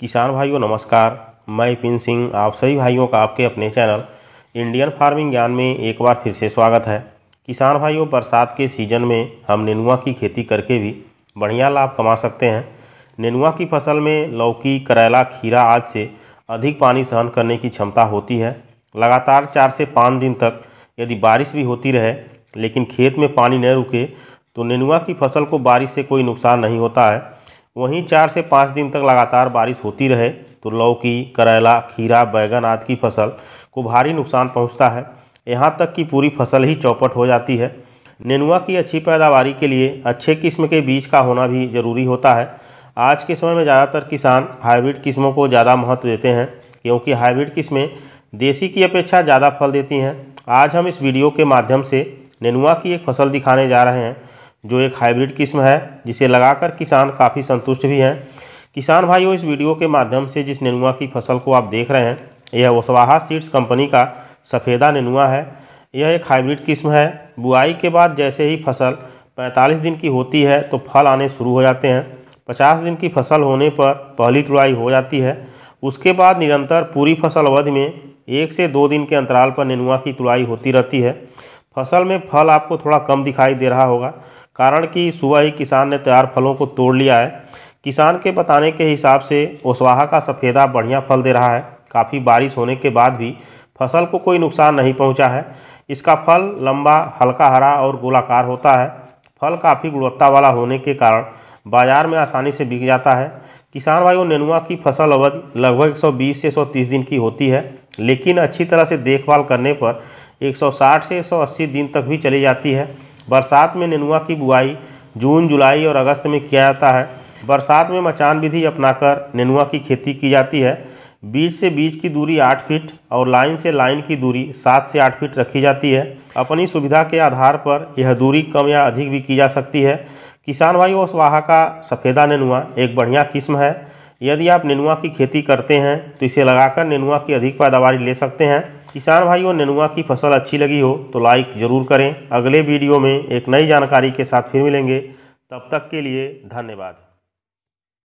किसान भाइयों नमस्कार मैं पिन सिंह आप सभी भाइयों का आपके अपने चैनल इंडियन फार्मिंग ज्ञान में एक बार फिर से स्वागत है किसान भाइयों बरसात के सीजन में हम नेनुआ की खेती करके भी बढ़िया लाभ कमा सकते हैं नेनुआ की फसल में लौकी करेला खीरा आज से अधिक पानी सहन करने की क्षमता होती है लगातार चार से पाँच दिन तक यदि बारिश भी होती रहे लेकिन खेत में पानी न रुके तो नेनुआ की फसल को बारिश से कोई नुकसान नहीं होता है वहीं चार से पाँच दिन तक लगातार बारिश होती रहे तो लौकी करेला खीरा बैगन आदि की फसल को भारी नुकसान पहुंचता है यहाँ तक कि पूरी फसल ही चौपट हो जाती है नेनुआ की अच्छी पैदावारी के लिए अच्छे किस्म के बीज का होना भी ज़रूरी होता है आज के समय में ज़्यादातर किसान हाइब्रिड किस्मों को ज़्यादा महत्व देते हैं क्योंकि हाइब्रिड किस्में देसी की अपेक्षा ज़्यादा फल देती हैं आज हम इस वीडियो के माध्यम से नेनुआ की एक फसल दिखाने जा रहे हैं जो एक हाइब्रिड किस्म है जिसे लगाकर किसान काफ़ी संतुष्ट भी हैं किसान भाइयों इस वीडियो के माध्यम से जिस नेनुआ की फसल को आप देख रहे हैं यह वसवाहा सीड्स कंपनी का सफ़ेदा नेनुआ है यह एक हाइब्रिड किस्म है बुआई के बाद जैसे ही फसल 45 दिन की होती है तो फल आने शुरू हो जाते हैं 50 दिन की फसल होने पर पहली तुड़ाई हो जाती है उसके बाद निरंतर पूरी फसल अवधि में एक से दो दिन के अंतराल पर नेनुआ की तुड़ाई होती रहती है फसल में फल आपको थोड़ा कम दिखाई दे रहा होगा कारण कि सुबह ही किसान ने तैयार फलों को तोड़ लिया है किसान के बताने के हिसाब से ओसवाहा का सफ़ेदा बढ़िया फल दे रहा है काफ़ी बारिश होने के बाद भी फसल को कोई नुकसान नहीं पहुंचा है इसका फल लंबा हल्का हरा और गोलाकार होता है फल काफ़ी गुणवत्ता वाला होने के कारण बाज़ार में आसानी से बिक जाता है किसान भाइयों नेनुआ की फसल अवधि लगभग 120 से 130 दिन की होती है लेकिन अच्छी तरह से देखभाल करने पर 160 से 180 दिन तक भी चली जाती है बरसात में नेनुआ की बुआई जून जुलाई और अगस्त में किया जाता है बरसात में मचान विधि अपनाकर नेनुआ की खेती की जाती है बीज से बीज की दूरी आठ फीट और लाइन से लाइन की दूरी सात से आठ फीट रखी जाती है अपनी सुविधा के आधार पर यह दूरी कम या अधिक भी की जा सकती है किसान भाई ओसवाहा का सफ़ेदा नेनुआ एक बढ़िया किस्म है यदि आप नेनुआ की खेती करते हैं तो इसे लगाकर नेनुआ की अधिक पैदावार ले सकते हैं किसान भाइयों नेनुआ की फसल अच्छी लगी हो तो लाइक ज़रूर करें अगले वीडियो में एक नई जानकारी के साथ फिर मिलेंगे तब तक के लिए धन्यवाद